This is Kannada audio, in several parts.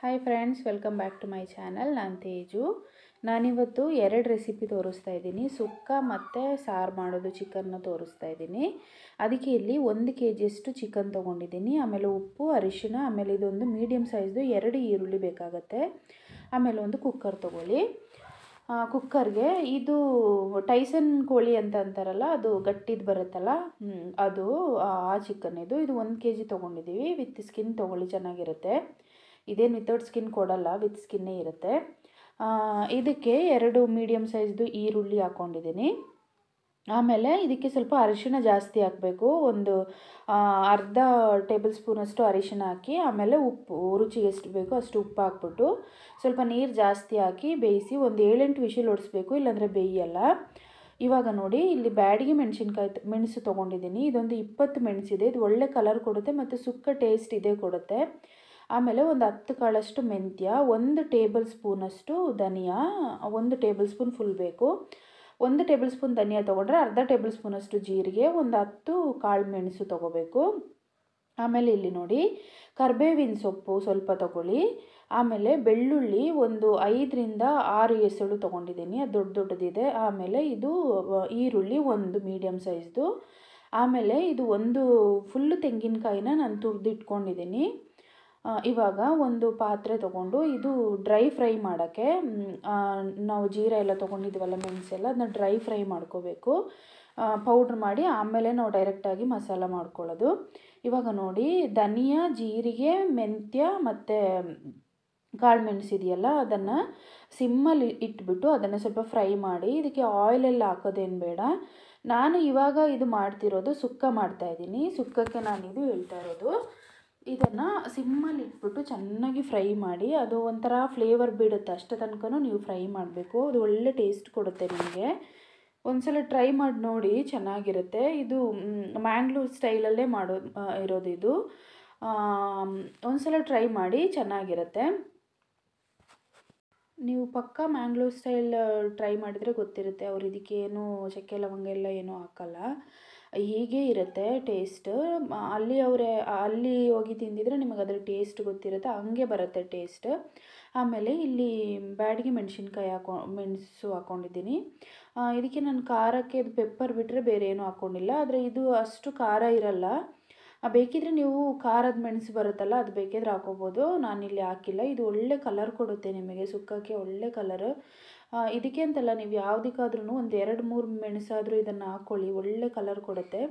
Hi friends welcome back to my channel ನಾನು ತೇಜು ನಾನಿವತ್ತು ಎರಡು ರೆಸಿಪಿ ತೋರಿಸ್ತಾ ಇದ್ದೀನಿ ಸುಕ್ಕ ಮತ್ತು ಸಾರು ಮಾಡೋದು ಚಿಕನ್ನ ತೋರಿಸ್ತಾ ಇದ್ದೀನಿ ಅದಕ್ಕೆ ಇಲ್ಲಿ ಒಂದು ಕೆ ಜಿಯಷ್ಟು ಚಿಕನ್ ತೊಗೊಂಡಿದ್ದೀನಿ ಆಮೇಲೆ ಉಪ್ಪು ಅರಿಶಿನ ಆಮೇಲೆ ಇದೊಂದು ಮೀಡಿಯಮ್ ಸೈಜ್ದು ಎರಡು ಈರುಳ್ಳಿ ಬೇಕಾಗತ್ತೆ ಆಮೇಲೆ ಒಂದು ಕುಕ್ಕರ್ ತೊಗೊಳ್ಳಿ ಕುಕ್ಕರ್ಗೆ ಇದು ಟೈಸನ್ ಕೋಳಿ ಅಂತ ಅಂತಾರಲ್ಲ ಅದು ಗಟ್ಟಿದ್ದು ಬರುತ್ತಲ್ಲ ಅದು ಆ ಚಿಕನ್ ಇದು ಇದು ಒಂದು ಕೆ ಜಿ ತೊಗೊಂಡಿದ್ದೀವಿ ವಿತ್ ಸ್ಕಿನ್ ತೊಗೊಳ್ಳಿ ಚೆನ್ನಾಗಿರುತ್ತೆ ಇದೇನು ವಿತೌಟ್ ಸ್ಕಿನ್ ಕೊಡಲ್ಲ ವಿತ್ ಸ್ಕಿನ್ನೇ ಇರುತ್ತೆ ಇದಕ್ಕೆ ಎರಡು ಮೀಡಿಯಮ್ ಸೈಜ್ದು ಈರುಳ್ಳಿ ಹಾಕ್ಕೊಂಡಿದ್ದೀನಿ ಆಮೇಲೆ ಇದಕ್ಕೆ ಸ್ವಲ್ಪ ಅರಿಶಿನ ಜಾಸ್ತಿ ಹಾಕಬೇಕು ಒಂದು ಅರ್ಧ ಟೇಬಲ್ ಸ್ಪೂನಷ್ಟು ಅರಿಶಿನ ಹಾಕಿ ಆಮೇಲೆ ಉಪ್ಪು ರುಚಿಗೆ ಎಷ್ಟು ಬೇಕೋ ಅಷ್ಟು ಉಪ್ಪು ಹಾಕ್ಬಿಟ್ಟು ಸ್ವಲ್ಪ ನೀರು ಜಾಸ್ತಿ ಹಾಕಿ ಬೇಯಿಸಿ ಒಂದು ಏಳೆಂಟು ವಿಶಿಲ್ ಹೊಡಿಸ್ಬೇಕು ಇಲ್ಲಾಂದರೆ ಬೇಯಲ್ಲ ಇವಾಗ ನೋಡಿ ಇಲ್ಲಿ ಬ್ಯಾಡಿಗೆ ಮೆಣಸಿನ್ಕಾಯಿ ಮೆಣಸು ತೊಗೊಂಡಿದ್ದೀನಿ ಇದೊಂದು ಇಪ್ಪತ್ತು ಮೆಣಸಿದೆ ಇದು ಒಳ್ಳೆ ಕಲರ್ ಕೊಡುತ್ತೆ ಮತ್ತು ಸುಕ್ಕ ಟೇಸ್ಟ್ ಇದೇ ಕೊಡುತ್ತೆ ಆಮೇಲೆ ಒಂದು ಹತ್ತು ಕಾಳಷ್ಟು ಮೆಂತ್ಯ ಒಂದು ಟೇಬಲ್ ಸ್ಪೂನಷ್ಟು ಧನಿಯಾ ಒಂದು ಟೇಬಲ್ ಸ್ಪೂನ್ ಫುಲ್ ಬೇಕು ಒಂದು ಟೇಬಲ್ ಸ್ಪೂನ್ ಧನಿಯಾ ತೊಗೊಂಡ್ರೆ ಅರ್ಧ ಟೇಬಲ್ ಸ್ಪೂನಷ್ಟು ಜೀರಿಗೆ ಒಂದು ಹತ್ತು ಕಾಳು ಮೆಣಸು ತೊಗೋಬೇಕು ಆಮೇಲೆ ಇಲ್ಲಿ ನೋಡಿ ಕರ್ಬೇವಿನ ಸೊಪ್ಪು ಸ್ವಲ್ಪ ತೊಗೊಳ್ಳಿ ಆಮೇಲೆ ಬೆಳ್ಳುಳ್ಳಿ ಒಂದು ಐದರಿಂದ ಆರು ಎಸಳು ತೊಗೊಂಡಿದ್ದೀನಿ ಅದು ದೊಡ್ಡ ದೊಡ್ಡದಿದೆ ಆಮೇಲೆ ಇದು ಈರುಳ್ಳಿ ಒಂದು ಮೀಡಿಯಮ್ ಸೈಜ್ದು ಆಮೇಲೆ ಇದು ಒಂದು ಫುಲ್ಲು ತೆಂಗಿನಕಾಯಿನ ನಾನು ತುರಿದಿಟ್ಕೊಂಡಿದ್ದೀನಿ ಇವಾಗ ಒಂದು ಪಾತ್ರೆ ತೊಗೊಂಡು ಇದು ಡ್ರೈ ಫ್ರೈ ಮಾಡೋಕ್ಕೆ ನಾವು ಜೀರ ಎಲ್ಲ ತೊಗೊಂಡಿದ್ವಲ್ಲ ಮೆಣಸೆಲ್ಲ ಅದನ್ನ ಡ್ರೈ ಫ್ರೈ ಮಾಡ್ಕೋಬೇಕು ಪೌಡ್ರ್ ಮಾಡಿ ಆಮೇಲೆ ನಾವು ಡೈರೆಕ್ಟಾಗಿ ಮಸಾಲ ಮಾಡ್ಕೊಳ್ಳೋದು ಇವಾಗ ನೋಡಿ ಧನಿಯಾ ಜೀರಿಗೆ ಮೆಂತ್ಯ ಮತ್ತು ಕಾಳು ಮೆಣಸು ಇದೆಯಲ್ಲ ಅದನ್ನು ಸಿಮ್ಮಲ್ಲಿ ಇಟ್ಬಿಟ್ಟು ಅದನ್ನು ಸ್ವಲ್ಪ ಫ್ರೈ ಮಾಡಿ ಇದಕ್ಕೆ ಆಯಿಲೆಲ್ಲ ಹಾಕೋದೇನು ಬೇಡ ನಾನು ಇವಾಗ ಇದು ಮಾಡ್ತಿರೋದು ಸುಕ್ಕ ಮಾಡ್ತಾಯಿದ್ದೀನಿ ಸುಕ್ಕಕ್ಕೆ ನಾನು ಇದು ಹೇಳ್ತಾ ಇರೋದು ಇದನ್ನು ಸಿಮ್ಮಲ್ಲಿ ಇಟ್ಬಿಟ್ಟು ಚೆನ್ನಾಗಿ ಫ್ರೈ ಮಾಡಿ ಅದು ಒಂಥರ ಫ್ಲೇವರ್ ಬಿಡುತ್ತೆ ಅಷ್ಟು ತನಕನೂ ನೀವು ಫ್ರೈ ಮಾಡಬೇಕು ಅದು ಒಳ್ಳೆ ಟೇಸ್ಟ್ ಕೊಡುತ್ತೆ ನಿಮಗೆ ಒಂದ್ಸಲ ಟ್ರೈ ಮಾಡಿ ನೋಡಿ ಚೆನ್ನಾಗಿರುತ್ತೆ ಇದು ಮ್ಯಾಂಗ್ಳೂರ್ ಸ್ಟೈಲಲ್ಲೇ ಮಾಡೋ ಇರೋದು ಇದು ಒಂದ್ಸಲ ಟ್ರೈ ಮಾಡಿ ಚೆನ್ನಾಗಿರುತ್ತೆ ನೀವು ಪಕ್ಕ ಮ್ಯಾಂಗ್ಳೂರ್ ಸ್ಟೈಲ್ ಟ್ರೈ ಮಾಡಿದರೆ ಗೊತ್ತಿರುತ್ತೆ ಅವ್ರು ಇದಕ್ಕೇನು ಚಕ್ಕೆ ಲವಂಗ ಎಲ್ಲ ಏನೂ ಹಾಕಲ್ಲ ಹೀಗೆ ಇರುತ್ತೆ ಟೇಸ್ಟ್ ಅಲ್ಲಿ ಅವರೇ ಅಲ್ಲಿ ಹೋಗಿ ತಿಂದಿದ್ರೆ ನಿಮಗೆ ಅದ್ರ ಟೇಸ್ಟ್ ಗೊತ್ತಿರುತ್ತೆ ಹಂಗೆ ಬರುತ್ತೆ ಟೇಸ್ಟ್ ಆಮೇಲೆ ಇಲ್ಲಿ ಬ್ಯಾಡಿಗೆ ಮೆಣಸಿನ್ಕಾಯಿ ಹಾಕೊ ಮೆಣಸು ಹಾಕ್ಕೊಂಡಿದ್ದೀನಿ ಇದಕ್ಕೆ ನಾನು ಖಾರಕ್ಕೆ ಪೆಪ್ಪರ್ ಬಿಟ್ಟರೆ ಬೇರೆ ಏನೂ ಹಾಕ್ಕೊಂಡಿಲ್ಲ ಆದರೆ ಇದು ಅಷ್ಟು ಖಾರ ಇರಲ್ಲ ಬೇಕಿದ್ರೆ ನೀವು ಖಾರದ ಮೆಣಸು ಬರುತ್ತಲ್ಲ ಅದು ಬೇಕಿದ್ರೆ ಹಾಕೋಬೋದು ನಾನಿಲ್ಲಿ ಹಾಕಿಲ್ಲ ಇದು ಒಳ್ಳೆ ಕಲರ್ ಕೊಡುತ್ತೆ ನಿಮಗೆ ಸುಕ್ಕಕ್ಕೆ ಒಳ್ಳೆ ಕಲರ್ ಇದಕ್ಕೆ ಅಂತಲ್ಲ ನೀವು ಯಾವುದಕ್ಕಾದ್ರೂ ಒಂದು ಎರಡು ಮೂರು ಮೆಣಸಾದರೂ ಇದನ್ನು ಹಾಕ್ಕೊಳ್ಳಿ ಒಳ್ಳೆ ಕಲರ್ ಕೊಡುತ್ತೆ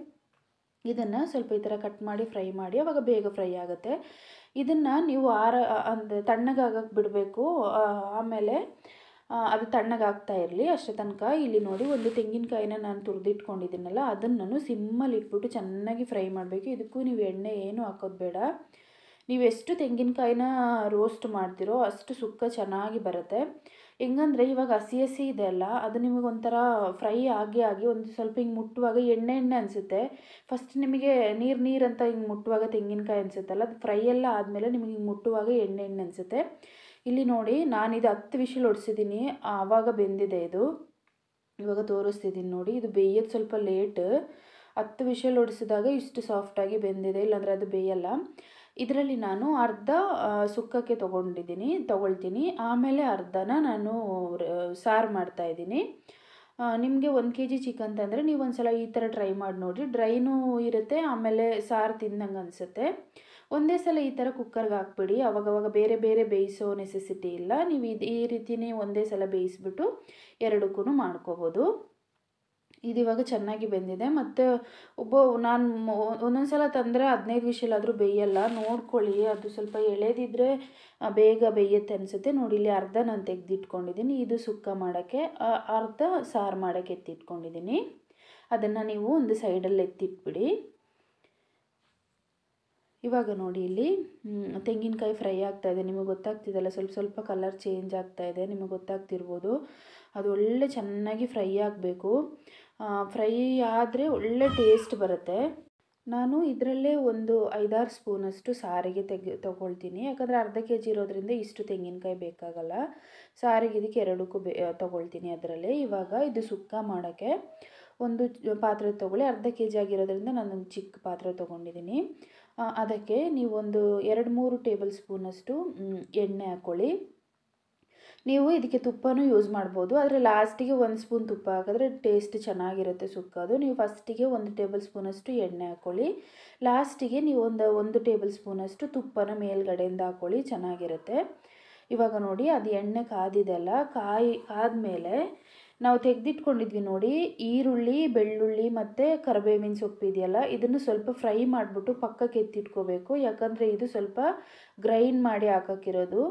ಇದನ್ನು ಸ್ವಲ್ಪ ಈ ಥರ ಕಟ್ ಮಾಡಿ ಫ್ರೈ ಮಾಡಿ ಅವಾಗ ಬೇಗ ಫ್ರೈ ಆಗುತ್ತೆ ಇದನ್ನು ನೀವು ಆರ ಅಂದರೆ ತಣ್ಣಗಾಗಕ್ಕೆ ಬಿಡಬೇಕು ಆಮೇಲೆ ಅದು ತಣ್ಣಗಾಗ್ತಾ ಇರಲಿ ಅಷ್ಟೇ ತನಕ ಇಲ್ಲಿ ನೋಡಿ ಒಂದು ತೆಂಗಿನಕಾಯಿನ ನಾನು ತುರಿದಿಟ್ಕೊಂಡಿದ್ದೀನಲ್ಲ ಅದನ್ನು ನಾನು ಸಿಮ್ಮಲ್ಲಿ ಇಟ್ಬಿಟ್ಟು ಚೆನ್ನಾಗಿ ಫ್ರೈ ಮಾಡಬೇಕು ಇದಕ್ಕೂ ನೀವು ಎಣ್ಣೆ ಏನು ಹಾಕೋದು ಬೇಡ ನೀವೆಷ್ಟು ತೆಂಗಿನಕಾಯಿನ ರೋಸ್ಟ್ ಮಾಡ್ತೀರೋ ಅಷ್ಟು ಸುಕ್ಕ ಚೆನ್ನಾಗಿ ಬರುತ್ತೆ ಹೆಂಗಂದರೆ ಇವಾಗ ಹಸಿ ಹಸಿ ಇದೆ ಅಲ್ಲ ಅದು ನಿಮಗೆ ಒಂಥರ ಫ್ರೈ ಆಗಿ ಆಗಿ ಒಂದು ಸ್ವಲ್ಪ ಹಿಂಗೆ ಮುಟ್ಟುವಾಗ ಎಣ್ಣೆ ಎಣ್ಣೆ ಅನಿಸುತ್ತೆ ಫಸ್ಟ್ ನಿಮಗೆ ನೀರು ನೀರು ಅಂತ ಹಿಂಗೆ ಮುಟ್ಟುವಾಗ ತೆಂಗಿನಕಾಯಿ ಅನಿಸುತ್ತಲ್ಲ ಅದು ಫ್ರೈ ಎಲ್ಲ ಆದಮೇಲೆ ನಿಮಗೆ ಹಿಂಗೆ ಮುಟ್ಟುವಾಗ ಎಣ್ಣೆ ಎಣ್ಣೆ ಅನಿಸುತ್ತೆ ಇಲ್ಲಿ ನೋಡಿ ನಾನಿದು ಹತ್ತು ವಿಷಲ್ ಹೊಡ್ಸಿದ್ದೀನಿ ಆವಾಗ ಬೆಂದಿದೆ ಇದು ಇವಾಗ ತೋರಿಸ್ತಿದ್ದೀನಿ ನೋಡಿ ಇದು ಬೇಯೋದು ಸ್ವಲ್ಪ ಲೇಟ್ ಹತ್ತು ವಿಷಲ್ ಒಡಿಸಿದಾಗ ಇಷ್ಟು ಸಾಫ್ಟಾಗಿ ಬೆಂದಿದೆ ಇಲ್ಲಾಂದರೆ ಅದು ಬೇಯಲ್ಲ ಇದರಲ್ಲಿ ನಾನು ಅರ್ಧ ಸುಕ್ಕಕ್ಕೆ ತೊಗೊಂಡಿದ್ದೀನಿ ತೊಗೊಳ್ತೀನಿ ಆಮೇಲೆ ಅರ್ಧನ ನಾನು ಸಾರು ಮಾಡ್ತಾಯಿದ್ದೀನಿ ನಿಮಗೆ ಒಂದು ಕೆ ಜಿ ಚಿಕನ್ ತಂದರೆ ನೀವು ಒಂದು ಸಲ ಈ ಥರ ಟ್ರೈ ಮಾಡಿ ನೋಡಿ ಡ್ರೈನೂ ಇರುತ್ತೆ ಆಮೇಲೆ ಸಾರು ತಿಂದಂಗೆ ಅನಿಸುತ್ತೆ ಒಂದೇ ಸಲ ಈ ಥರ ಕುಕ್ಕರ್ಗೆ ಹಾಕ್ಬಿಡಿ ಅವಾಗವಾಗ ಬೇರೆ ಬೇರೆ ಬೇಯಿಸೋ ನೆಸೆಸಿಟಿ ಇಲ್ಲ ನೀವು ಇದು ಈ ರೀತಿಯೇ ಒಂದೇ ಸಲ ಬೇಯಿಸ್ಬಿಟ್ಟು ಎರಡಕ್ಕೂ ಮಾಡ್ಕೋಬೋದು ಇದಿವಾಗ ಚೆನ್ನಾಗಿ ಬೆಂದಿದೆ ಮತ್ತು ಒಬ್ಬ ನಾನು ಒಂದೊಂದು ಸಲ ತಂದರೆ ಹದಿನೈದು ವಿಷಯಲ್ಲಾದರೂ ಬೇಯಲ್ಲ ನೋಡ್ಕೊಳ್ಳಿ ಅದು ಸ್ವಲ್ಪ ಎಳೆದಿದ್ದರೆ ಬೇಗ ಬೇಯುತ್ತೆ ಅನಿಸುತ್ತೆ ನೋಡಿ ಇಲ್ಲಿ ಅರ್ಧ ನಾನು ತೆಗೆದಿಟ್ಕೊಂಡಿದ್ದೀನಿ ಇದು ಸುಕ್ಕ ಮಾಡೋಕ್ಕೆ ಅರ್ಧ ಸಾರು ಮಾಡೋಕ್ಕೆ ಎತ್ತಿಟ್ಕೊಂಡಿದ್ದೀನಿ ಅದನ್ನು ನೀವು ಒಂದು ಸೈಡಲ್ಲಿ ಎತ್ತಿಟ್ಬಿಡಿ ಇವಾಗ ನೋಡಿ ಇಲ್ಲಿ ತೆಂಗಿನಕಾಯಿ ಫ್ರೈ ಆಗ್ತಾಯಿದೆ ನಿಮಗೆ ಗೊತ್ತಾಗ್ತಿದ್ದಲ್ಲ ಸ್ವಲ್ಪ ಸ್ವಲ್ಪ ಕಲರ್ ಚೇಂಜ್ ಆಗ್ತಾಯಿದೆ ನಿಮಗೆ ಗೊತ್ತಾಗ್ತಿರ್ಬೋದು ಅದು ಒಳ್ಳೆ ಚೆನ್ನಾಗಿ ಫ್ರೈ ಆಗಬೇಕು ಫ್ರೈ ಆದರೆ ಒಳ್ಳೆ ಟೇಸ್ಟ್ ಬರುತ್ತೆ ನಾನು ಇದರಲ್ಲೇ ಒಂದು ಐದಾರು ಸ್ಪೂನಷ್ಟು ಸಾರಿಗೆ ತೆಗೆ ತೊಗೊಳ್ತೀನಿ ಯಾಕಂದರೆ ಅರ್ಧ ಕೆ ಜಿ ಇರೋದ್ರಿಂದ ಇಷ್ಟು ತೆಂಗಿನಕಾಯಿ ಬೇಕಾಗಲ್ಲ ಸಾರಿಗೆ ಇದಕ್ಕೆ ಎರಡಕ್ಕೂ ಬೇ ತೊಗೊಳ್ತೀನಿ ಅದರಲ್ಲಿ ಇವಾಗ ಇದು ಸುಕ್ಕ ಮಾಡೋಕ್ಕೆ ಒಂದು ಪಾತ್ರೆ ತೊಗೊಳ್ಳಿ ಅರ್ಧ ಕೆ ಜಿ ಆಗಿರೋದ್ರಿಂದ ನಾನೊಂದು ಚಿಕ್ಕ ಪಾತ್ರೆ ತೊಗೊಂಡಿದ್ದೀನಿ ಅದಕ್ಕೆ ನೀವೊಂದು ಎರಡು ಮೂರು ಟೇಬಲ್ ಸ್ಪೂನಷ್ಟು ಎಣ್ಣೆ ಹಾಕ್ಕೊಳ್ಳಿ ನೀವು ಇದಕ್ಕೆ ತುಪ್ಪನೂ ಯೂಸ್ ಮಾಡ್ಬೋದು ಆದರೆ ಲಾಸ್ಟಿಗೆ ಒಂದು ಸ್ಪೂನ್ ತುಪ್ಪ ಹಾಕಿದ್ರೆ ಟೇಸ್ಟ್ ಚೆನ್ನಾಗಿರುತ್ತೆ ಸುಕ್ಕದು ನೀವು ಫಸ್ಟಿಗೆ ಒಂದು ಟೇಬಲ್ ಸ್ಪೂನಷ್ಟು ಎಣ್ಣೆ ಹಾಕ್ಕೊಳ್ಳಿ ಲಾಸ್ಟಿಗೆ ನೀವು ಒಂದು ಒಂದು ಟೇಬಲ್ ಸ್ಪೂನಷ್ಟು ತುಪ್ಪನ ಮೇಲ್ಗಡೆಯಿಂದ ಹಾಕ್ಕೊಳ್ಳಿ ಚೆನ್ನಾಗಿರುತ್ತೆ ಇವಾಗ ನೋಡಿ ಅದು ಎಣ್ಣೆ ಕಾದಿದೆಲ್ಲ ಕಾಯಿ ಕಾದ ಮೇಲೆ ನಾವು ತೆಗೆದಿಟ್ಕೊಂಡಿದ್ವಿ ನೋಡಿ ಈರುಳ್ಳಿ ಬೆಳ್ಳುಳ್ಳಿ ಮತ್ತು ಕರಿಬೇವಿನ ಸೊಪ್ಪು ಇದೆಯಲ್ಲ ಇದನ್ನು ಸ್ವಲ್ಪ ಫ್ರೈ ಮಾಡಿಬಿಟ್ಟು ಪಕ್ಕಕ್ಕೆ ಎತ್ತಿಟ್ಕೋಬೇಕು ಯಾಕಂದರೆ ಇದು ಸ್ವಲ್ಪ ಗ್ರೈಂಡ್ ಮಾಡಿ ಹಾಕೋಕ್ಕಿರೋದು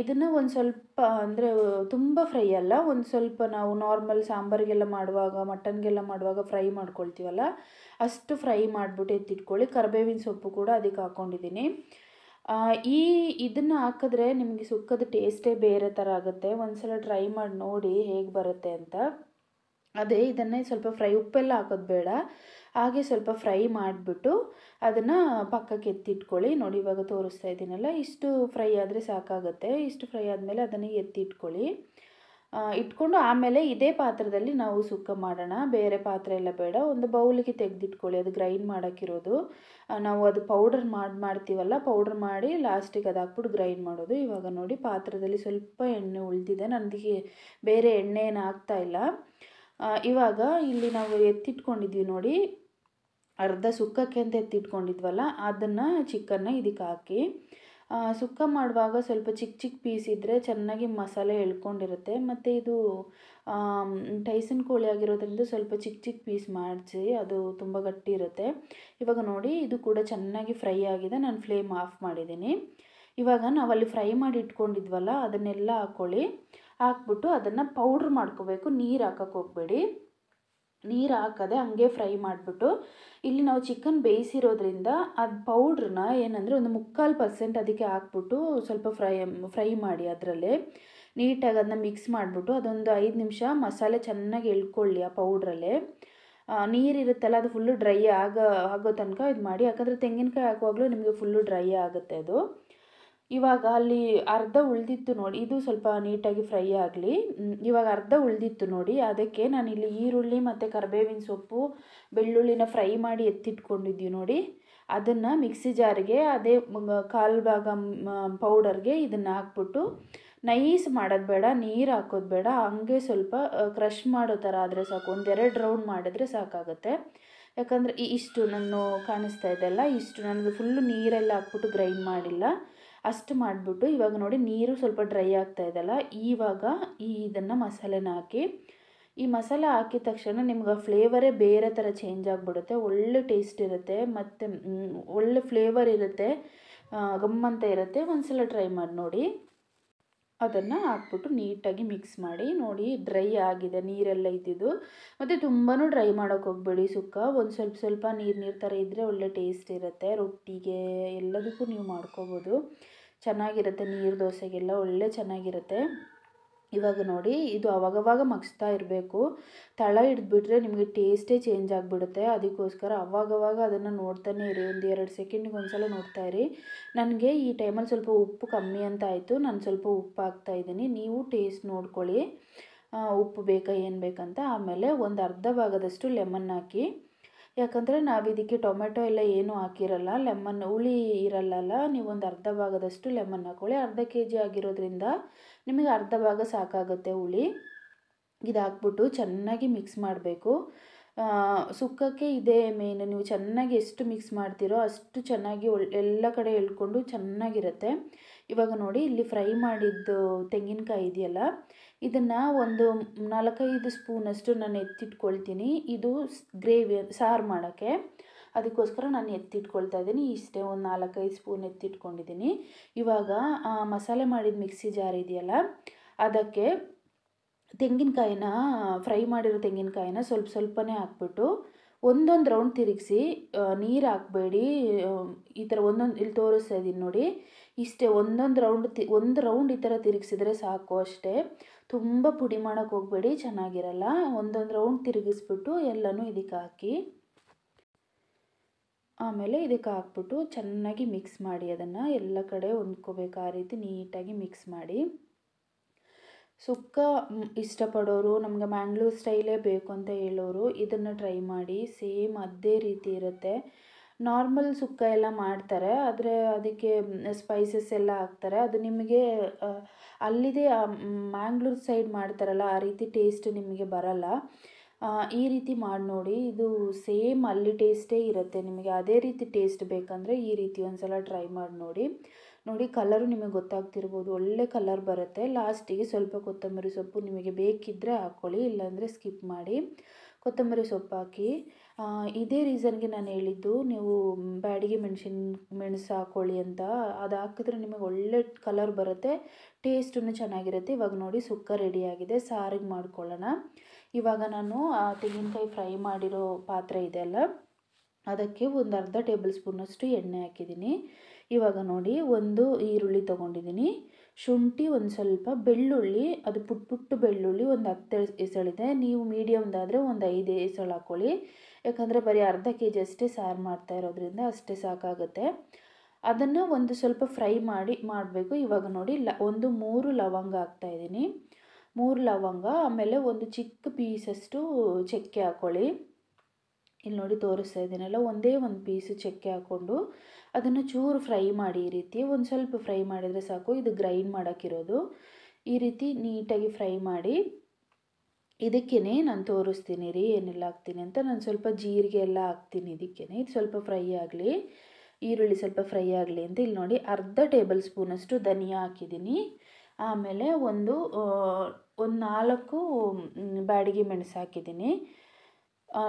ಇದನ್ನು ಒಂದು ಸ್ವಲ್ಪ ಅಂದರೆ ತುಂಬ ಫ್ರೈ ಅಲ್ಲ ಒಂದು ಸ್ವಲ್ಪ ನಾವು ನಾರ್ಮಲ್ ಸಾಂಬಾರಿಗೆಲ್ಲ ಮಾಡುವಾಗ ಮಟನ್ಗೆಲ್ಲ ಮಾಡುವಾಗ ಫ್ರೈ ಮಾಡ್ಕೊಳ್ತೀವಲ್ಲ ಅಷ್ಟು ಫ್ರೈ ಮಾಡಿಬಿಟ್ಟು ಎತ್ತಿಟ್ಕೊಳ್ಳಿ ಕರಿಬೇವಿನ ಸೊಪ್ಪು ಕೂಡ ಅದಕ್ಕೆ ಹಾಕ್ಕೊಂಡಿದ್ದೀನಿ ಈ ಇದನ್ನು ಹಾಕಿದ್ರೆ ನಿಮಗೆ ಸುಕ್ಕದ ಟೇಸ್ಟೇ ಬೇರೆ ಥರ ಆಗುತ್ತೆ ಒಂದು ಸಲ ಟ್ರೈ ಮಾಡಿ ನೋಡಿ ಹೇಗೆ ಬರುತ್ತೆ ಅಂತ ಅದೇ ಇದನ್ನೇ ಸ್ವಲ್ಪ ಫ್ರೈ ಉಪ್ಪೆಲ್ಲ ಹಾಕೋದು ಬೇಡ ಹಾಗೆ ಸ್ವಲ್ಪ ಫ್ರೈ ಮಾಡಿಬಿಟ್ಟು ಅದನ್ನು ಪಕ್ಕಕ್ಕೆ ಎತ್ತಿಟ್ಕೊಳ್ಳಿ ನೋಡಿ ಇವಾಗ ತೋರಿಸ್ತಾ ಇದ್ದೀನಲ್ಲ ಇಷ್ಟು ಫ್ರೈ ಆದರೆ ಸಾಕಾಗುತ್ತೆ ಇಷ್ಟು ಫ್ರೈ ಆದಮೇಲೆ ಅದನ್ನು ಎತ್ತಿಟ್ಕೊಳ್ಳಿ ಇಟ್ಕೊಂಡು ಆಮೇಲೆ ಇದೇ ಪಾತ್ರದಲ್ಲಿ ನಾವು ಸುಕ್ಕ ಮಾಡೋಣ ಬೇರೆ ಪಾತ್ರೆ ಎಲ್ಲ ಬೇಡ ಒಂದು ಬೌಲಿಗೆ ತೆಗೆದಿಟ್ಕೊಳ್ಳಿ ಅದು ಗ್ರೈಂಡ್ ಮಾಡೋಕ್ಕಿರೋದು ನಾವು ಅದು ಪೌಡರ್ ಮಾಡಿ ಮಾಡ್ತೀವಲ್ಲ ಪೌಡ್ರ್ ಮಾಡಿ ಲಾಸ್ಟಿಗೆ ಅದು ಹಾಕ್ಬಿಟ್ಟು ಗ್ರೈಂಡ್ ಮಾಡೋದು ಇವಾಗ ನೋಡಿ ಪಾತ್ರದಲ್ಲಿ ಸ್ವಲ್ಪ ಎಣ್ಣೆ ಉಳಿದಿದೆ ನನಗೆ ಬೇರೆ ಎಣ್ಣೆ ಏನು ಇಲ್ಲ ಇವಾಗ ಇಲ್ಲಿ ನಾವು ಎತ್ತಿಟ್ಕೊಂಡಿದ್ವಿ ನೋಡಿ ಅರ್ಧ ಸುಕ್ಕಕ್ಕೆ ಅಂತ ಎತ್ತಿಟ್ಕೊಂಡಿದ್ವಲ್ಲ ಅದನ್ನು ಚಿಕನ್ನ ಇದಕ್ಕೆ ಹಾಕಿ ಸುಕ್ಕ ಮಾಡುವಾಗ ಸ್ವಲ್ಪ ಚಿಕ್ಕ ಚಿಕ್ಕ ಪೀಸ್ ಇದ್ದರೆ ಚೆನ್ನಾಗಿ ಮಸಾಲೆ ಎಳ್ಕೊಂಡಿರುತ್ತೆ ಮತ್ತು ಇದು ಟೈಸನ್ ಕೋಳಿ ಆಗಿರೋದ್ರಿಂದ ಸ್ವಲ್ಪ ಚಿಕ್ಕ ಚಿಕ್ಕ ಪೀಸ್ ಮಾಡಿಸಿ ಅದು ತುಂಬ ಗಟ್ಟಿ ಇರುತ್ತೆ ಇವಾಗ ನೋಡಿ ಇದು ಕೂಡ ಚೆನ್ನಾಗಿ ಫ್ರೈ ಆಗಿದೆ ನಾನು ಫ್ಲೇಮ್ ಆಫ್ ಮಾಡಿದ್ದೀನಿ ಇವಾಗ ನಾವಲ್ಲಿ ಫ್ರೈ ಮಾಡಿ ಇಟ್ಕೊಂಡಿದ್ವಲ್ಲ ಅದನ್ನೆಲ್ಲ ಹಾಕ್ಕೊಳ್ಳಿ ಹಾಕ್ಬಿಟ್ಟು ಅದನ್ನು ಪೌಡ್ರ್ ಮಾಡ್ಕೋಬೇಕು ನೀರು ಹಾಕೋಕ್ಕೆ ಹೋಗ್ಬೇಡಿ ನೀರು ಹಾಕದೆ ಹಂಗೆ ಫ್ರೈ ಮಾಡಿಬಿಟ್ಟು ಇಲ್ಲಿ ನಾವು ಚಿಕನ್ ಬೇಯಿಸಿರೋದ್ರಿಂದ ಅದು ಪೌಡ್ರನ್ನ ಏನಂದರೆ ಒಂದು ಮುಕ್ಕಾಲು ಪರ್ಸೆಂಟ್ ಅದಕ್ಕೆ ಹಾಕ್ಬಿಟ್ಟು ಸ್ವಲ್ಪ ಫ್ರೈ ಫ್ರೈ ಮಾಡಿ ಅದರಲ್ಲಿ ನೀಟಾಗಿ ಅದನ್ನ ಮಿಕ್ಸ್ ಮಾಡಿಬಿಟ್ಟು ಅದೊಂದು ಐದು ನಿಮಿಷ ಮಸಾಲೆ ಚೆನ್ನಾಗಿ ಎಳ್ಕೊಳ್ಳಿ ಆ ಪೌಡ್ರಲ್ಲೇ ನೀರಿರುತ್ತಲ್ಲ ಅದು ಫುಲ್ಲು ಡ್ರೈ ಆಗ ಆಗೋ ತನಕ ಇದು ಮಾಡಿ ಯಾಕಂದರೆ ತೆಂಗಿನಕಾಯಿ ಹಾಕುವಾಗಲೂ ನಿಮಗೆ ಫುಲ್ಲು ಡ್ರೈ ಆಗುತ್ತೆ ಅದು ಇವಾಗ ಅಲ್ಲಿ ಅರ್ಧ ಉಳಿದಿತ್ತು ನೋಡಿ ಇದು ಸ್ವಲ್ಪ ನೀಟಾಗಿ ಫ್ರೈ ಆಗಲಿ ಇವಾಗ ಅರ್ಧ ಉಳಿದಿತ್ತು ನೋಡಿ ಅದಕ್ಕೆ ನಾನಿಲ್ಲಿ ಈರುಳ್ಳಿ ಮತ್ತು ಕರಿಬೇವಿನ ಸೊಪ್ಪು ಬೆಳ್ಳುಳ್ಳಿನ ಫ್ರೈ ಮಾಡಿ ಎತ್ತಿಟ್ಕೊಂಡಿದ್ದೀವಿ ನೋಡಿ ಅದನ್ನು ಮಿಕ್ಸಿ ಜಾರಿಗೆ ಅದೇ ಕಾಲು ಭಾಗ ಪೌಡರ್ಗೆ ಇದನ್ನು ಹಾಕ್ಬಿಟ್ಟು ನೈಸ್ ಮಾಡೋದು ಬೇಡ ನೀರು ಹಾಕೋದು ಬೇಡ ಹಂಗೆ ಸ್ವಲ್ಪ ಕ್ರಷ್ ಮಾಡೋ ಥರ ಆದರೆ ಸಾಕು ಒಂದೆರಡು ರೌಂಡ್ ಮಾಡಿದ್ರೆ ಸಾಕಾಗುತ್ತೆ ಯಾಕಂದರೆ ಇಷ್ಟು ನಾನು ಕಾಣಿಸ್ತಾ ಇದೆಲ್ಲ ಇಷ್ಟು ನನಗೆ ಫುಲ್ಲು ನೀರೆಲ್ಲ ಹಾಕ್ಬಿಟ್ಟು ಗ್ರೈಂಡ್ ಮಾಡಿಲ್ಲ ಅಷ್ಟು ಮಾಡಿಬಿಟ್ಟು ಇವಾಗ ನೋಡಿ ನೀರು ಸ್ವಲ್ಪ ಡ್ರೈ ಆಗ್ತಾ ಇದೆಯಲ್ಲ ಇವಾಗ ಈ ಇದನ್ನು ಮಸಾಲೆನ ಹಾಕಿ ಈ ಮಸಾಲೆ ಹಾಕಿದ ತಕ್ಷಣ ನಿಮ್ಗೆ ಫ್ಲೇವರೇ ಬೇರೆ ಥರ ಚೇಂಜ್ ಆಗಿಬಿಡುತ್ತೆ ಒಳ್ಳೆ ಟೇಸ್ಟ್ ಇರುತ್ತೆ ಮತ್ತು ಒಳ್ಳೆ ಫ್ಲೇವರ್ ಇರುತ್ತೆ ಗಮ್ಮಂತ ಇರುತ್ತೆ ಒಂದು ಸಲ ಟ್ರೈ ಮಾಡಿ ನೋಡಿ ಅದನ್ನು ಹಾಕ್ಬಿಟ್ಟು ನೀಟಾಗಿ ಮಿಕ್ಸ್ ಮಾಡಿ ನೋಡಿ ಡ್ರೈ ಆಗಿದೆ ನೀರೆಲ್ಲ ಇದ್ದಿದ್ದು ಮತ್ತು ತುಂಬಾ ಡ್ರೈ ಮಾಡೋಕೆ ಹೋಗ್ಬೇಡಿ ಸುಕ್ಕ ಒಂದು ಸ್ವಲ್ಪ ಸ್ವಲ್ಪ ನೀರು ನೀರು ಥರ ಇದ್ದರೆ ಒಳ್ಳೆ ಟೇಸ್ಟ್ ಇರುತ್ತೆ ರೊಟ್ಟಿಗೆ ಎಲ್ಲದಕ್ಕೂ ನೀವು ಮಾಡ್ಕೋಬೋದು ಚೆನ್ನಾಗಿರುತ್ತೆ ನೀರು ದೋಸೆಗೆಲ್ಲ ಒಳ್ಳೆ ಚೆನ್ನಾಗಿರುತ್ತೆ ಇವಾಗ ನೋಡಿ ಇದು ಅವಾಗವಾಗ ಮಗಿಸ್ತಾ ಇರಬೇಕು ತಳ ಹಿಡಿದ್ಬಿಟ್ರೆ ನಿಮಗೆ ಟೇಸ್ಟೇ ಚೇಂಜ್ ಆಗಿಬಿಡುತ್ತೆ ಅದಕ್ಕೋಸ್ಕರ ಅವಾಗವಾಗ ಅದನ್ನು ನೋಡ್ತಾನೆ ಇರಿ ಒಂದು ಎರಡು ಸೆಕೆಂಡಿಗೆ ಒಂದು ಸಲ ನೋಡ್ತಾ ಇರಿ ನನಗೆ ಈ ಟೈಮಲ್ಲಿ ಸ್ವಲ್ಪ ಉಪ್ಪು ಕಮ್ಮಿ ಅಂತ ಆಯಿತು ನಾನು ಸ್ವಲ್ಪ ಉಪ್ಪು ಹಾಕ್ತಾ ಇದ್ದೀನಿ ನೀವು ಟೇಸ್ಟ್ ನೋಡ್ಕೊಳ್ಳಿ ಉಪ್ಪು ಬೇಕಾ ಏನು ಬೇಕಂತ ಆಮೇಲೆ ಒಂದು ಅರ್ಧ ಭಾಗದಷ್ಟು ಲೆಮನ್ ಹಾಕಿ ಯಾಕಂದರೆ ನಾವು ಇದಕ್ಕೆ ಟೊಮೆಟೊ ಎಲ್ಲ ಏನೂ ಹಾಕಿರಲ್ಲ ಲೆಮನ್ ಹುಳಿ ಇರಲ್ಲಲ್ಲ ನೀವು ಒಂದು ಅರ್ಧ ಭಾಗದಷ್ಟು ಲೆಮನ್ ಹಾಕ್ಕೊಳ್ಳಿ ಅರ್ಧ ಕೆ ಜಿ ಆಗಿರೋದ್ರಿಂದ ನಿಮಗೆ ಅರ್ಧ ಭಾಗ ಸಾಕಾಗುತ್ತೆ ಹುಳಿ ಇದಾಕ್ಬಿಟ್ಟು ಚೆನ್ನಾಗಿ ಮಿಕ್ಸ್ ಮಾಡಬೇಕು ಸುಕ್ಕಕ್ಕೆ ಇದೇ ಮೇನ್ ನೀವು ಚೆನ್ನಾಗಿ ಎಷ್ಟು ಮಿಕ್ಸ್ ಮಾಡ್ತೀರೋ ಅಷ್ಟು ಚೆನ್ನಾಗಿ ಒಳ್ಳೆ ಎಲ್ಲ ಕಡೆ ಎಳ್ಕೊಂಡು ಚೆನ್ನಾಗಿರುತ್ತೆ ಇವಾಗ ನೋಡಿ ಇಲ್ಲಿ ಫ್ರೈ ಮಾಡಿದ್ದು ತೆಂಗಿನಕಾಯಿ ಇದೆಯಲ್ಲ ಇದನ್ನು ಒಂದು ನಾಲ್ಕೈದು ಸ್ಪೂನಷ್ಟು ನಾನು ಎತ್ತಿಟ್ಕೊಳ್ತೀನಿ ಇದು ಗ್ರೇವಿ ಸಾರು ಮಾಡೋಕ್ಕೆ ಅದಕ್ಕೋಸ್ಕರ ನಾನು ಎತ್ತಿಟ್ಕೊಳ್ತಾ ಇದ್ದೀನಿ ಇಷ್ಟೇ ಒಂದು ನಾಲ್ಕೈದು ಸ್ಪೂನ್ ಎತ್ತಿಟ್ಕೊಂಡಿದ್ದೀನಿ ಇವಾಗ ಮಸಾಲೆ ಮಾಡಿದ ಮಿಕ್ಸಿ ಜಾರ್ ಇದೆಯಲ್ಲ ಅದಕ್ಕೆ ತೆಂಗಿನಕಾಯಿನ ಫ್ರೈ ಮಾಡಿರೋ ತೆಂಗಿನಕಾಯಿನ ಸ್ವಲ್ಪ ಸ್ವಲ್ಪನೇ ಹಾಕ್ಬಿಟ್ಟು ಒಂದೊಂದು ರೌಂಡ್ ತಿರುಗಿಸಿ ನೀರು ಹಾಕಬೇಡಿ ಈ ಥರ ಒಂದೊಂದು ಇಲ್ಲಿ ತೋರಿಸ್ತಾ ಇದ್ದೀನಿ ನೋಡಿ ಇಷ್ಟೇ ಒಂದೊಂದು ರೌಂಡ್ ತಿ ಒಂದು ರೌಂಡ್ ಈ ಥರ ತಿರುಗಿಸಿದ್ರೆ ಸಾಕು ಅಷ್ಟೇ ತುಂಬ ಪುಡಿ ಮಾಡೋಕ್ಕೆ ಹೋಗಬೇಡಿ ಚೆನ್ನಾಗಿರಲ್ಲ ಒಂದೊಂದು ರೌಂಡ್ ತಿರುಗಿಸ್ಬಿಟ್ಟು ಎಲ್ಲನೂ ಇದಕ್ಕೆ ಹಾಕಿ ಆಮೇಲೆ ಇದಕ್ಕೆ ಹಾಕ್ಬಿಟ್ಟು ಚೆನ್ನಾಗಿ ಮಿಕ್ಸ್ ಮಾಡಿ ಅದನ್ನು ಎಲ್ಲ ಕಡೆ ಹೊಂದ್ಕೋಬೇಕು ಆ ರೀತಿ ನೀಟಾಗಿ ಮಿಕ್ಸ್ ಮಾಡಿ ಸುಕ್ಕ ಇಷ್ಟಪಡೋರು ನಮಗೆ ಮ್ಯಾಂಗ್ಳೂರ್ ಸ್ಟೈಲೇ ಬೇಕು ಅಂತ ಹೇಳೋರು ಇದನ್ನು ಟ್ರೈ ಮಾಡಿ ಸೇಮ್ ಅದೇ ರೀತಿ ಇರುತ್ತೆ ನಾರ್ಮಲ್ ಸುಕ್ಕ ಎಲ್ಲ ಮಾಡ್ತಾರೆ ಆದರೆ ಅದಕ್ಕೆ ಸ್ಪೈಸಸ್ ಎಲ್ಲ ಹಾಕ್ತಾರೆ ಅದು ನಿಮಗೆ ಅಲ್ಲಿದೆ ಮ್ಯಾಂಗ್ಳೂರ್ ಸೈಡ್ ಮಾಡ್ತಾರಲ್ಲ ಆ ರೀತಿ ಟೇಸ್ಟ್ ನಿಮಗೆ ಬರಲ್ಲ ಈ ರೀತಿ ಮಾಡಿ ನೋಡಿ ಇದು ಸೇಮ್ ಅಲ್ಲಿ ಟೇಸ್ಟೇ ಇರುತ್ತೆ ನಿಮಗೆ ಅದೇ ರೀತಿ ಟೇಸ್ಟ್ ಬೇಕಂದರೆ ಈ ರೀತಿ ಒಂದು ಸಲ ಟ್ರೈ ಮಾಡಿ ನೋಡಿ ನೋಡಿ ಕಲರು ನಿಮಗೆ ಗೊತ್ತಾಗ್ತಿರ್ಬೋದು ಒಳ್ಳೆ ಕಲರ್ ಬರುತ್ತೆ ಲಾಸ್ಟಿಗೆ ಸ್ವಲ್ಪ ಕೊತ್ತಂಬರಿ ಸೊಪ್ಪು ನಿಮಗೆ ಬೇಕಿದ್ದರೆ ಹಾಕ್ಕೊಳ್ಳಿ ಇಲ್ಲಾಂದರೆ ಸ್ಕಿಪ್ ಮಾಡಿ ಕೊತ್ತಂಬರಿ ಸೊಪ್ಪು ಹಾಕಿ ಇದೇ ರೀಸನ್ಗೆ ನಾನು ಹೇಳಿದ್ದು ನೀವು ಬ್ಯಾಡಿಗೆ ಮೆಣಸಿನ ಮೆಣಸು ಹಾಕ್ಕೊಳ್ಳಿ ಅಂತ ಅದು ಹಾಕಿದ್ರೆ ನಿಮಗೆ ಒಳ್ಳೆ ಕಲರ್ ಬರುತ್ತೆ ಟೇಸ್ಟೂ ಚೆನ್ನಾಗಿರುತ್ತೆ ಇವಾಗ ನೋಡಿ ಸುಕ್ಕ ರೆಡಿಯಾಗಿದೆ ಸಾರಿಗೆ ಮಾಡ್ಕೊಳ್ಳೋಣ ಇವಾಗ ನಾನು ತೆಂಗಿನಕಾಯಿ ಫ್ರೈ ಮಾಡಿರೋ ಪಾತ್ರೆ ಇದೆ ಅಲ್ಲ ಅದಕ್ಕೆ ಒಂದು ಅರ್ಧ ಟೇಬಲ್ ಸ್ಪೂನಷ್ಟು ಎಣ್ಣೆ ಹಾಕಿದ್ದೀನಿ ಇವಾಗ ನೋಡಿ ಒಂದು ಈರುಳ್ಳಿ ತೊಗೊಂಡಿದ್ದೀನಿ ಶುಂಠಿ ಒಂದು ಸ್ವಲ್ಪ ಬೆಳ್ಳುಳ್ಳಿ ಅದು ಪುಟ್ ಪುಟ್ಟು ಬೆಳ್ಳುಳ್ಳಿ ಒಂದು ಹತ್ತು ಎಸಳಿದೆ ನೀವು ಮೀಡಿಯಮ್ದಾದರೆ ಒಂದು ಐದು ಎಸಳು ಹಾಕ್ಕೊಳ್ಳಿ ಯಾಕಂದರೆ ಬರೀ ಅರ್ಧ ಕೆ ಜಿ ಅಷ್ಟೇ ಸಾರು ಮಾಡ್ತಾ ಇರೋದ್ರಿಂದ ಅಷ್ಟೇ ಸಾಕಾಗುತ್ತೆ ಅದನ್ನು ಒಂದು ಸ್ವಲ್ಪ ಫ್ರೈ ಮಾಡಿ ಮಾಡಬೇಕು ಇವಾಗ ನೋಡಿ ಲ ಒಂದು ಮೂರು ಲವಂಗ ಹಾಕ್ತಾಯಿದ್ದೀನಿ ಮೂರು ಲವಂಗ ಆಮೇಲೆ ಒಂದು ಚಿಕ್ಕ ಪೀಸಷ್ಟು ಚಕ್ಕೆ ಹಾಕ್ಕೊಳ್ಳಿ ಇಲ್ಲಿ ನೋಡಿ ತೋರಿಸ್ತಾ ಇದ್ದೀನಲ್ಲ ಒಂದೇ ಒಂದು ಪೀಸು ಚಕ್ಕೆ ಹಾಕ್ಕೊಂಡು ಅದನ್ನು ಚೂರು ಫ್ರೈ ಮಾಡಿ ಈ ರೀತಿ ಒಂದು ಸ್ವಲ್ಪ ಫ್ರೈ ಮಾಡಿದರೆ ಸಾಕು ಇದು ಗ್ರೈಂಡ್ ಮಾಡೋಕ್ಕಿರೋದು ಈ ರೀತಿ ನೀಟಾಗಿ ಫ್ರೈ ಮಾಡಿ ಇದಕ್ಕೇ ನಾನು ತೋರಿಸ್ತೀನಿ ರೀ ಏನೆಲ್ಲ ಹಾಕ್ತೀನಿ ಅಂತ ನಾನು ಸ್ವಲ್ಪ ಜೀರಿಗೆ ಎಲ್ಲ ಹಾಕ್ತೀನಿ ಇದಕ್ಕೇ ಇದು ಸ್ವಲ್ಪ ಫ್ರೈ ಆಗಲಿ ಈರುಳ್ಳಿ ಸ್ವಲ್ಪ ಫ್ರೈ ಆಗಲಿ ಅಂತ ಇಲ್ಲಿ ನೋಡಿ ಅರ್ಧ ಟೇಬಲ್ ಸ್ಪೂನಷ್ಟು ಧನಿಯಾ ಹಾಕಿದ್ದೀನಿ ಆಮೇಲೆ ಒಂದು ಒಂದು ನಾಲ್ಕು ಬ್ಯಾಡಿಗೆ ಮೆಣಸು ಹಾಕಿದ್ದೀನಿ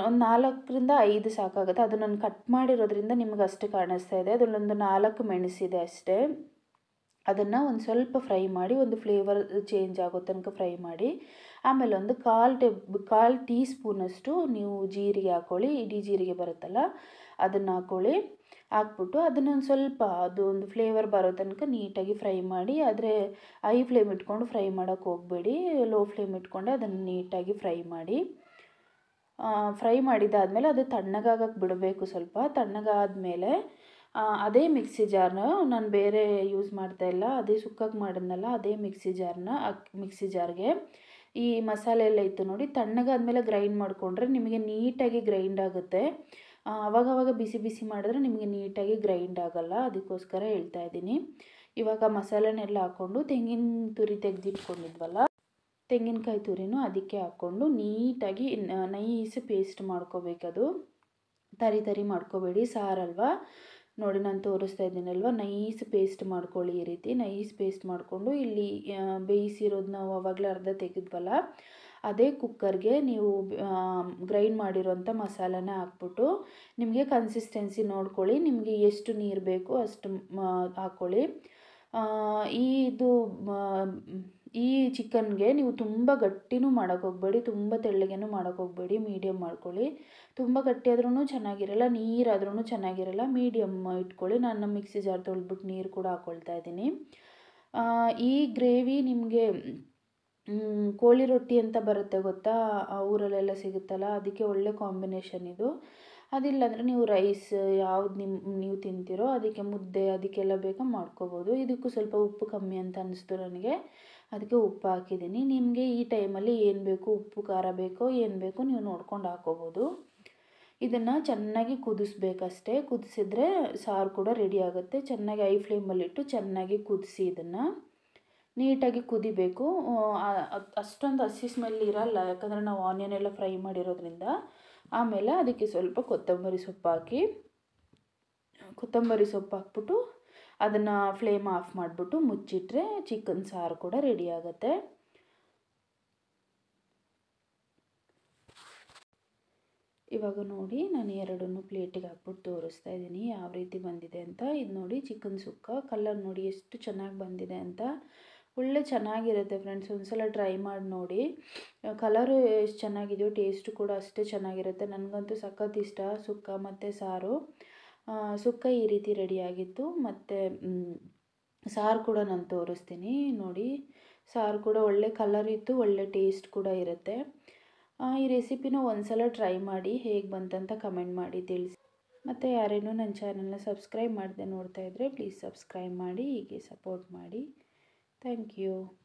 ಒಂದು ನಾಲ್ಕರಿಂದ ಐದು ಸಾಕಾಗುತ್ತೆ ಅದು ನಾನು ಕಟ್ ಮಾಡಿರೋದ್ರಿಂದ ನಿಮ್ಗೆ ಅಷ್ಟು ಕಾಣಿಸ್ತಾ ಇದೆ ಅದರಲ್ಲೊಂದು ನಾಲ್ಕು ಮೆಣಸಿದೆ ಅಷ್ಟೇ ಅದನ್ನು ಒಂದು ಸ್ವಲ್ಪ ಫ್ರೈ ಮಾಡಿ ಒಂದು ಫ್ಲೇವರ್ ಚೇಂಜ್ ಆಗೋ ತನಕ ಫ್ರೈ ಮಾಡಿ ಆಮೇಲೆ ಒಂದು ಕಾಲು ಟೇಬ್ ಕಾಲು ಟೀ ಸ್ಪೂನಷ್ಟು ನೀವು ಜೀರಿಗೆ ಹಾಕ್ಕೊಳ್ಳಿ ಇಡೀ ಜೀರಿಗೆ ಬರುತ್ತಲ್ಲ ಅದನ್ನು ಹಾಕ್ಕೊಳ್ಳಿ ಹಾಕ್ಬಿಟ್ಟು ಅದನ್ನೊಂದು ಸ್ವಲ್ಪ ಅದು ಒಂದು ಫ್ಲೇವರ್ ಬರೋ ತನಕ ನೀಟಾಗಿ ಫ್ರೈ ಮಾಡಿ ಆದರೆ ಐ ಫ್ಲೇಮ್ ಇಟ್ಕೊಂಡು ಫ್ರೈ ಮಾಡೋಕ್ಕೆ ಹೋಗಬೇಡಿ ಲೋ ಫ್ಲೇಮ್ ಇಟ್ಕೊಂಡೆ ಅದನ್ನು ನೀಟಾಗಿ ಫ್ರೈ ಮಾಡಿ ಫ್ರೈ ಮಾಡಿದಾದಮೇಲೆ ಅದು ತಣ್ಣಗಾಗಕ್ಕೆ ಬಿಡಬೇಕು ಸ್ವಲ್ಪ ತಣ್ಣಗಾದಮೇಲೆ ಅದೇ ಮಿಕ್ಸಿ ಜಾರ್ನ ನಾನು ಬೇರೆ ಯೂಸ್ ಮಾಡ್ತಾ ಇಲ್ಲ ಅದೇ ಸುಕ್ಕಾಗಿ ಮಾಡಿದ್ನಲ್ಲ ಅದೇ ಮಿಕ್ಸಿ ಜಾರ್ನ ಮಿಕ್ಸಿ ಜಾರ್ಗೆ ಈ ಮಸಾಲೆ ಎಲ್ಲ ಇತ್ತು ನೋಡಿ ತಣ್ಣಗಾದ್ಮೇಲೆ ಗ್ರೈಂಡ್ ಮಾಡಿಕೊಂಡ್ರೆ ನಿಮಗೆ ನೀಟಾಗಿ ಗ್ರೈಂಡ್ ಆಗುತ್ತೆ ಅವಾಗವಾಗ ಬಿಸಿ ಬಿಸಿ ಮಾಡಿದ್ರೆ ನಿಮಗೆ ನೀಟಾಗಿ ಗ್ರೈಂಡ್ ಆಗೋಲ್ಲ ಅದಕ್ಕೋಸ್ಕರ ಹೇಳ್ತಾ ಇದ್ದೀನಿ ಇವಾಗ ಮಸಾಲೆನೆಲ್ಲ ಹಾಕ್ಕೊಂಡು ತೆಂಗಿನ ತುರಿ ತೆಗೆದಿಟ್ಕೊಂಡಿದ್ವಲ್ಲ ತೆಂಗಿನಕಾಯಿ ತುರಿನೂ ಅದಕ್ಕೆ ಹಾಕ್ಕೊಂಡು ನೀಟಾಗಿ ನೈಸ್ ಪೇಸ್ಟ್ ಮಾಡ್ಕೋಬೇಕದು ತರಿ ತರಿ ಮಾಡ್ಕೋಬೇಡಿ ಸಾರಲ್ವ ನೋಡಿ ನಾನು ತೋರಿಸ್ತಾ ಇದ್ದೀನಲ್ವ ನೈಸ್ ಪೇಸ್ಟ್ ಮಾಡ್ಕೊಳ್ಳಿ ಈ ರೀತಿ ನೈಸ್ ಪೇಸ್ಟ್ ಮಾಡಿಕೊಂಡು ಇಲ್ಲಿ ಬೇಯಿಸಿರೋದು ನಾವು ಅವಾಗಲೇ ಅರ್ಧ ತೆಗೆದ್ವಲ್ಲ ಅದೇ ಕುಕ್ಕರ್ಗೆ ನೀವು ಗ್ರೈಂಡ್ ಮಾಡಿರೋಂಥ ಮಸಾಲಾನ ಹಾಕ್ಬಿಟ್ಟು ನಿಮಗೆ ಕನ್ಸಿಸ್ಟೆನ್ಸಿ ನೋಡ್ಕೊಳ್ಳಿ ನಿಮಗೆ ಎಷ್ಟು ನೀರು ಬೇಕು ಅಷ್ಟು ಹಾಕ್ಕೊಳ್ಳಿ ಈ ಇದು ಈ ಚಿಕನ್ಗೆ ನೀವು ತುಂಬ ಗಟ್ಟಿನೂ ಹೋಗ್ಬೇಡಿ ತುಂಬ ತೆಳ್ಳಗೆನೂ ಹೋಗ್ಬೇಡಿ ಮೀಡಿಯಮ್ ಮಾಡ್ಕೊಳ್ಳಿ ತುಂಬ ಗಟ್ಟಿ ಆದ್ರೂ ಚೆನ್ನಾಗಿರಲ್ಲ ನೀರಾದ್ರೂ ಚೆನ್ನಾಗಿರಲ್ಲ ಮೀಡಿಯಮ್ ಇಟ್ಕೊಳ್ಳಿ ನಾನು ಮಿಕ್ಸಿ ಜಾರ್ ತೊಳ್ಬಿಟ್ಟು ನೀರು ಕೂಡ ಹಾಕ್ಕೊಳ್ತಾ ಇದ್ದೀನಿ ಈ ಗ್ರೇವಿ ನಿಮಗೆ ಕೋಳಿ ರೊಟ್ಟಿ ಅಂತ ಬರುತ್ತೆ ಗೊತ್ತಾ ಆ ಊರಲ್ಲೆಲ್ಲ ಸಿಗುತ್ತಲ್ಲ ಅದಕ್ಕೆ ಒಳ್ಳೆ ಕಾಂಬಿನೇಷನ್ ಇದು ಅದಿಲ್ಲಾಂದರೆ ನೀವು ರೈಸ್ ಯಾವ್ದು ನಿಮ್ಮ ನೀವು ತಿಂತೀರೋ ಅದಕ್ಕೆ ಮುದ್ದೆ ಅದಕ್ಕೆಲ್ಲ ಬೇಕಾ ಮಾಡ್ಕೋಬೋದು ಇದಕ್ಕೂ ಸ್ವಲ್ಪ ಉಪ್ಪು ಕಮ್ಮಿ ಅಂತ ಅನ್ನಿಸ್ತು ನನಗೆ ಅದಕ್ಕೆ ಉಪ್ಪು ಹಾಕಿದ್ದೀನಿ ನಿಮಗೆ ಈ ಟೈಮಲ್ಲಿ ಏನು ಬೇಕು ಉಪ್ಪು ಖಾರ ಬೇಕೋ ಏನು ಬೇಕೋ ನೀವು ನೋಡ್ಕೊಂಡು ಹಾಕೋಬೋದು ಇದನ್ನು ಚೆನ್ನಾಗಿ ಕುದಿಸ್ಬೇಕಷ್ಟೇ ಕುದಿಸಿದ್ರೆ ಸಾರು ಕೂಡ ರೆಡಿ ಆಗುತ್ತೆ ಚೆನ್ನಾಗಿ ಐ ಫ್ಲೇಮಲ್ಲಿಟ್ಟು ಚೆನ್ನಾಗಿ ಕುದಿಸಿ ಇದನ್ನು ನೀಟಾಗಿ ಕುದಿಬೇಕು ಅಷ್ಟೊಂದು ಹಸಿ ಸ್ಮೆಲ್ ಇರಲ್ಲ ಯಾಕಂದರೆ ನಾವು ಆನಿಯನ್ ಎಲ್ಲ ಫ್ರೈ ಮಾಡಿರೋದ್ರಿಂದ ಆಮೇಲೆ ಅದಕ್ಕೆ ಸ್ವಲ್ಪ ಕೊತ್ತಂಬರಿ ಸೊಪ್ಪು ಹಾಕಿ ಕೊತ್ತಂಬರಿ ಸೊಪ್ಪು ಹಾಕ್ಬಿಟ್ಟು ಅದನ್ನು ಫ್ಲೇಮ್ ಆಫ್ ಮಾಡಿಬಿಟ್ಟು ಮುಚ್ಚಿಟ್ರೆ ಚಿಕನ್ ಸಾರು ಕೂಡ ರೆಡಿ ಆಗುತ್ತೆ ಇವಾಗ ನೋಡಿ ನಾನು ಎರಡನ್ನೂ ಪ್ಲೇಟಿಗೆ ಹಾಕ್ಬಿಟ್ಟು ತೋರಿಸ್ತಾ ಇದ್ದೀನಿ ಯಾವ ರೀತಿ ಬಂದಿದೆ ಅಂತ ಇದು ನೋಡಿ ಚಿಕನ್ ಸುಕ್ಕ ಕಲರ್ ನೋಡಿ ಎಷ್ಟು ಚೆನ್ನಾಗಿ ಬಂದಿದೆ ಅಂತ ಒಳ್ಳೆ ಚೆನ್ನಾಗಿರುತ್ತೆ ಫ್ರೆಂಡ್ಸ್ ಒಂದ್ಸಲ ಟ್ರೈ ಮಾಡಿ ನೋಡಿ ಕಲರು ಎಷ್ಟು ಚೆನ್ನಾಗಿದೆಯೋ ಟೇಸ್ಟ್ ಕೂಡ ಅಷ್ಟೇ ಚೆನ್ನಾಗಿರುತ್ತೆ ನನಗಂತೂ ಸಖತ್ ಇಷ್ಟ ಸುಕ್ಕ ಮತ್ತು ಸಾರು ಸುಕ್ಕ ಈ ರೀತಿ ರೆಡಿಯಾಗಿತ್ತು ಮತ್ತು ಸಾರು ಕೂಡ ನಾನು ತೋರಿಸ್ತೀನಿ ನೋಡಿ ಸಾರು ಕೂಡ ಒಳ್ಳೆ ಕಲರ್ ಇತ್ತು ಒಳ್ಳೆ ಟೇಸ್ಟ್ ಕೂಡ ಇರುತ್ತೆ ಈ ರೆಸಿಪಿನ ಒಂದ್ಸಲ ಟ್ರೈ ಮಾಡಿ ಹೇಗೆ ಬಂತಂತ ಕಮೆಂಟ್ ಮಾಡಿ ತಿಳಿಸಿ ಮತ್ತು ಯಾರೇನೂ ನನ್ನ ಚಾನಲ್ನ ಸಬ್ಸ್ಕ್ರೈಬ್ ಮಾಡದೆ ನೋಡ್ತಾ ಇದ್ದರೆ ಪ್ಲೀಸ್ ಸಬ್ಸ್ಕ್ರೈಬ್ ಮಾಡಿ ಹೀಗೆ ಸಪೋರ್ಟ್ ಮಾಡಿ Thank you.